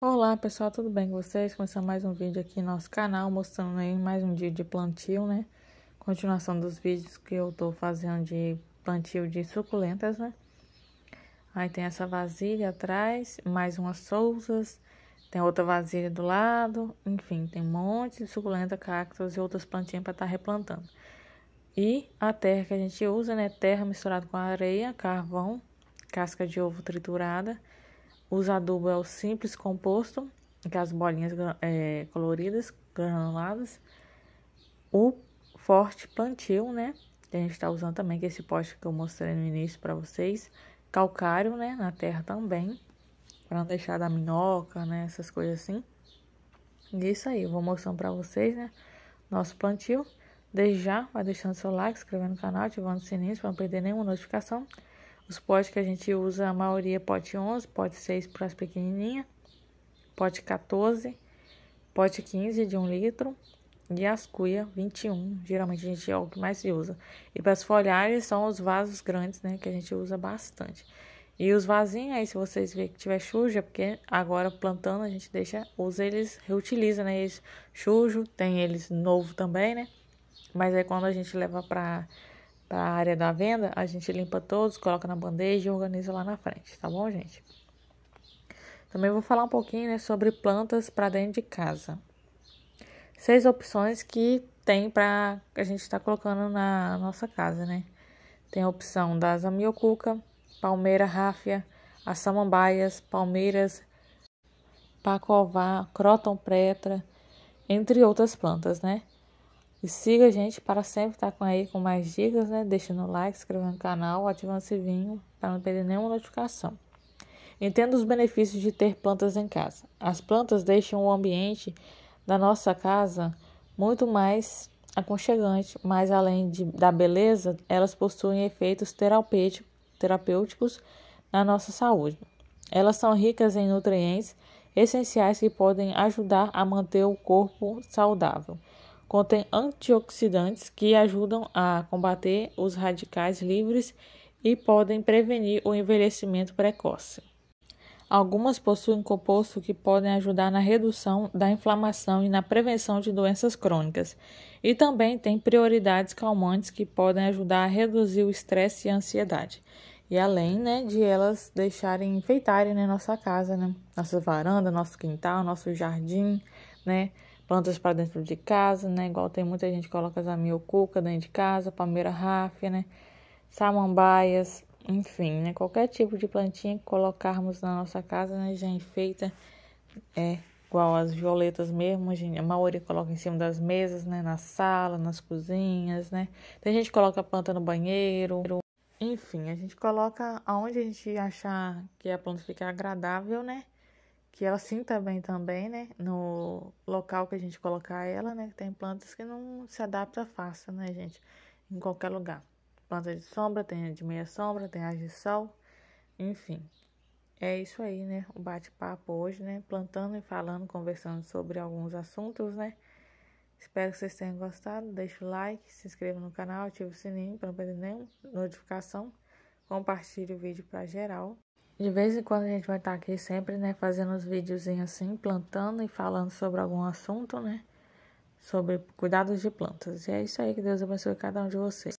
Olá pessoal, tudo bem com vocês? Começando mais um vídeo aqui no nosso canal, mostrando aí mais um dia de plantio, né? Continuação dos vídeos que eu tô fazendo de plantio de suculentas, né? Aí tem essa vasilha atrás, mais umas sousas, tem outra vasilha do lado, enfim, tem um monte de suculenta, cactos e outras plantinhas para estar tá replantando. E a terra que a gente usa, né? Terra misturada com areia, carvão, casca de ovo triturada os adubo é o simples composto, que as bolinhas é, coloridas, granuladas. O forte plantio, né? Que a gente está usando também, que é esse poste que eu mostrei no início para vocês. Calcário, né? Na terra também. Para não deixar da minhoca, né? Essas coisas assim. E é isso aí, eu vou mostrando para vocês, né? Nosso plantio. Desde já, vai deixando seu like, se inscrevendo no canal, ativando o sininho para não perder nenhuma notificação. Os potes que a gente usa, a maioria é pote 11, pote 6 para as pequenininhas, pote 14, pote 15 de 1 litro e as cuia 21, geralmente a gente é o que mais se usa. E para as folhagens são os vasos grandes, né, que a gente usa bastante. E os vasinhos aí, se vocês verem que tiver sujo, é porque agora plantando a gente deixa, usa eles, reutiliza, né, eles sujo, tem eles novo também, né. Mas aí é quando a gente leva para para a área da venda, a gente limpa todos, coloca na bandeja e organiza lá na frente, tá bom, gente? Também vou falar um pouquinho né, sobre plantas para dentro de casa. Seis opções que tem para a gente estar tá colocando na nossa casa, né? Tem a opção das amiocuca, palmeira ráfia, as samambaias, palmeiras, pacová, croton pretra, entre outras plantas, né? E siga a gente para sempre estar com aí com mais dicas, né? Deixando o like, inscrevendo no canal, ativando o sininho para não perder nenhuma notificação. Entenda os benefícios de ter plantas em casa. As plantas deixam o ambiente da nossa casa muito mais aconchegante, mas além de, da beleza, elas possuem efeitos terapêuticos na nossa saúde. Elas são ricas em nutrientes essenciais que podem ajudar a manter o corpo saudável contém antioxidantes que ajudam a combater os radicais livres e podem prevenir o envelhecimento precoce. Algumas possuem compostos que podem ajudar na redução da inflamação e na prevenção de doenças crônicas, e também têm prioridades calmantes que podem ajudar a reduzir o estresse e a ansiedade. E além né, de elas deixarem enfeitarem né, nossa casa, né, nossa varanda, nosso quintal, nosso jardim, né, plantas para dentro de casa, né? Igual tem muita gente que coloca as amiocuca dentro de casa, palmeira ráfia, né? Samambaias, enfim, né? Qualquer tipo de plantinha que colocarmos na nossa casa, né? Já enfeita, é igual as violetas mesmo, a, gente, a maioria coloca em cima das mesas, né? Na sala, nas cozinhas, né? Tem gente que coloca a planta no banheiro. Enfim, a gente coloca aonde a gente achar que a planta fica agradável, né? que ela sinta bem também, né? No local que a gente colocar ela, né? Tem plantas que não se adapta fácil, né, gente? Em qualquer lugar. Planta de sombra, tem de meia sombra, tem a de sol, enfim. É isso aí, né? O bate-papo hoje, né? Plantando e falando, conversando sobre alguns assuntos, né? Espero que vocês tenham gostado. Deixa o like, se inscreva no canal, ative o sininho para não perder nenhuma notificação. Compartilhe o vídeo para geral. De vez em quando a gente vai estar tá aqui sempre, né, fazendo os videozinhos assim, plantando e falando sobre algum assunto, né? Sobre cuidados de plantas. E é isso aí, que Deus abençoe cada um de vocês.